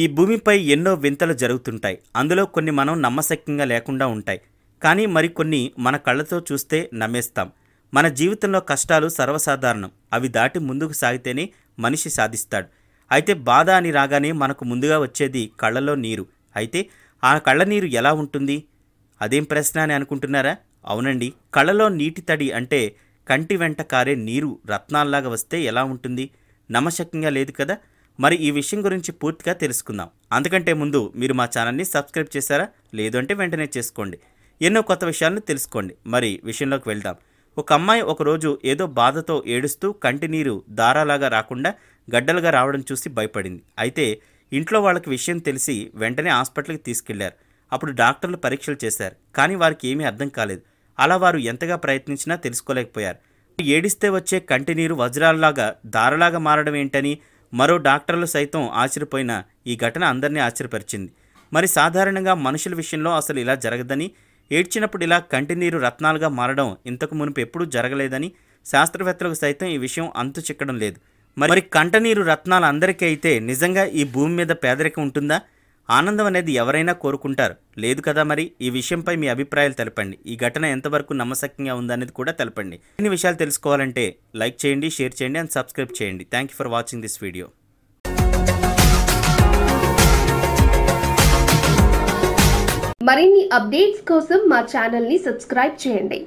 ఈ భూమిపై ఎన్నో వింతలు జరుగుతుంటాయి అందులో కొన్ని మనం నమ్మశక్యంగా లేకుండా ఉంటాయి కానీ మరికొన్ని మన కళ్ళతో చూస్తే నమ్మేస్తాం మన జీవితంలో కష్టాలు సర్వసాధారణం అవి దాటి ముందుకు సాగితేనే మనిషి సాధిస్తాడు అయితే బాధ అని రాగానే మనకు ముందుగా వచ్చేది కళ్ళలో నీరు అయితే ఆ కళ్ళ నీరు ఎలా ఉంటుంది అదేం ప్రశ్న అని అనుకుంటున్నారా అవునండి కళ్ళలో నీటి తడి అంటే కంటి వెంట కారే నీరు రత్నాల్లాగా వస్తే ఎలా ఉంటుంది నమ్మశక్యంగా లేదు కదా మరి ఈ విషయం గురించి పూర్తిగా తెలుసుకుందాం అందుకంటే ముందు మీరు మా ఛానల్ని సబ్స్క్రైబ్ చేశారా లేదంటే వెంటనే చేసుకోండి ఎన్నో కొత్త విషయాలను తెలుసుకోండి మరి విషయంలోకి వెళ్దాం ఒక అమ్మాయి ఒకరోజు ఏదో బాధతో ఏడుస్తూ కంటి నీరు దారాలాగా రాకుండా గడ్డలుగా రావడం చూసి భయపడింది అయితే ఇంట్లో వాళ్ళకి విషయం తెలిసి వెంటనే హాస్పిటల్కి తీసుకెళ్లారు అప్పుడు డాక్టర్లు పరీక్షలు చేశారు కానీ వారికి ఏమీ అర్థం కాలేదు అలా వారు ఎంతగా ప్రయత్నించినా తెలుసుకోలేకపోయారు ఏడిస్తే వచ్చే కంటి నీరు వజ్రాలలాగా దారలాగా మారడం ఏంటని మరో డాక్టర్లు సైతం ఆశ్చర్యపోయిన ఈ ఘటన అందరినీ ఆశ్చర్యపరిచింది మరి సాధారణంగా మనుషుల విషయంలో అసలు ఇలా జరగదని ఏడ్చినప్పుడు ఇలా కంటినీరు రత్నాలుగా మారడం ఇంతకు మునుపు ఎప్పుడూ జరగలేదని శాస్త్రవేత్తలకు సైతం ఈ విషయం అంతు చిక్కడం లేదు మరి కంటనీరు రత్నాలు అందరికీ అయితే నిజంగా ఈ భూమి మీద పేదరికం ఉంటుందా ఆనందం అనేది ఎవరైనా కోరుకుంటారు లేదు కదా మరి ఈ విషయంపై మీ అభిప్రాయాలు తెలపండి ఈ ఘటన ఎంతవరకు నమ్మశక్యంగా ఉందనేది కూడా తెలపండి ఇన్ని విషయాలు తెలుసుకోవాలంటే లైక్ చేయండి షేర్ చేయండి అండ్ సబ్స్క్రైబ్ చేయండి thank for watching this video మరిన్ని అప్డేట్స్ కోసం మా ఛానల్ని సబ్స్క్రైబ్ చేయండి